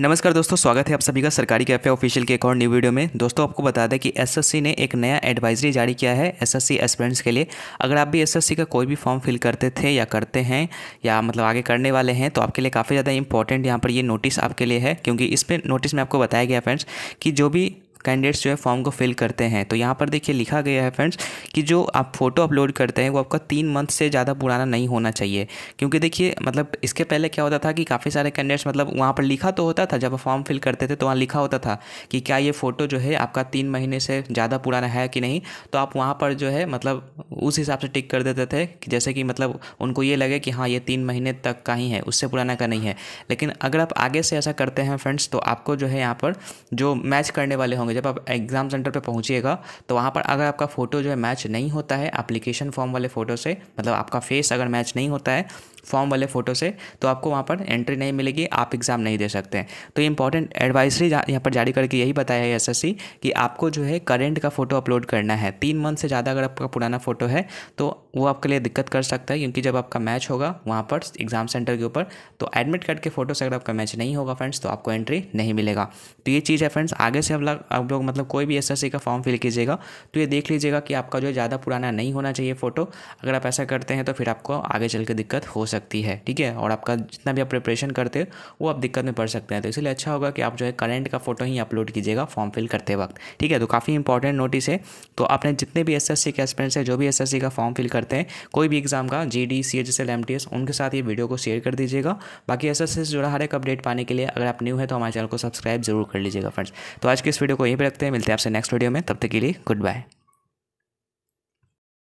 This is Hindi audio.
नमस्कार दोस्तों स्वागत है आप सभी का सरकारी कैफे ऑफिशियल के एक और न्यू वीडियो में दोस्तों आपको बता दें कि एसएससी ने एक नया एडवाइजरी जारी किया है एसएससी एस के लिए अगर आप भी एसएससी का कोई भी फॉर्म फिल करते थे या करते हैं या मतलब आगे करने वाले हैं तो आपके लिए काफ़ी ज़्यादा इंपॉर्टेंट यहाँ पर ये नोटिस आपके लिए है क्योंकि इस पर नोटिस में आपको बताया गया फ्रेंड्स कि जो भी कैंडिडेट्स जो है फॉर्म को फिल करते हैं तो यहाँ पर देखिए लिखा गया है फ्रेंड्स कि जो आप फ़ोटो अपलोड करते हैं वो आपका तीन मंथ से ज़्यादा पुराना नहीं होना चाहिए क्योंकि देखिए मतलब इसके पहले क्या होता था कि काफ़ी सारे कैंडिडेट्स मतलब वहाँ पर लिखा तो होता था जब फॉर्म फिल करते थे तो वहाँ लिखा होता था कि क्या ये फ़ोटो जो है आपका तीन महीने से ज़्यादा पुराना है कि नहीं तो आप वहाँ पर जो है मतलब उस हिसाब से टिक कर देते थे कि जैसे कि मतलब उनको ये लगे कि हाँ ये तीन महीने तक का ही है उससे पुराना का नहीं है लेकिन अगर आप आगे से ऐसा करते हैं फ्रेंड्स तो आपको जो है यहाँ पर जो मैच करने वाले होंगे होंगे जब आप एग्ज़ाम सेंटर पर पहुँचिएगा तो वहाँ पर अगर आपका फ़ोटो जो है मैच नहीं होता है एप्लीकेशन फॉर्म वाले फ़ोटो से मतलब आपका फेस अगर मैच नहीं होता है फॉर्म वाले फ़ोटो से तो आपको वहाँ पर एंट्री नहीं मिलेगी आप एग्ज़ाम नहीं दे सकते हैं तो इंपॉर्टेंट एडवाइसरी यहाँ पर जारी करके यही बताया है एस कि आपको जो है करेंट का फ़ोटो अपलोड करना है तीन मंथ से ज़्यादा अगर आपका पुराना फ़ोटो है तो वो आपके लिए दिक्कत कर सकता है क्योंकि जब आपका मैच होगा वहाँ पर एग्ज़ाम सेंटर के ऊपर तो एडमिट कार्ड के फ़ोटो से अगर आपका मैच नहीं होगा फ्रेंड्स तो आपको एंट्री नहीं मिलेगा तो ये चीज़ है फ्रेंड्स आगे से हम आप लोग मतलब कोई भी एस का फॉर्म फिल कीजिएगा तो ये देख लीजिएगा कि आपका जो है ज़्यादा पुराना नहीं होना चाहिए फ़ोटो अगर आप ऐसा करते हैं तो फिर आपको आगे चल के दिक्कत हो सकती है ठीक है और आपका जितना भी आप प्रिपरेशन करते हैं वो आप दिक्कत में पड़ सकते हैं तो इसलिए अच्छा होगा कि आप जो है करेंट का फ़ोटो ही अपलोड कीजिएगा फॉर्म फिल करते वक्त ठीक है तो काफ़ी इंपॉर्टेंट नोटिस है तो आपने जितने भी एस के एस्पेरेंट्स हैं जो भी एस का फॉर्म फिल करते हैं कोई भी एग्जाम का G D C H S L M T S उनके साथ ये वीडियो को शेयर कर दीजिएगा बाकी एस से जुड़ा हर एक अपडेट पाने के लिए अगर आप न्यू है तो हमारे चैनल को सब्सक्राइब जरूर कर लीजिएगा फ्रेंड्स तो आज के इस वीडियो को यहीं पर रखते हैं मिलते हैं आपसे नेक्स्ट वीडियो में तब तक के लिए गुड बाय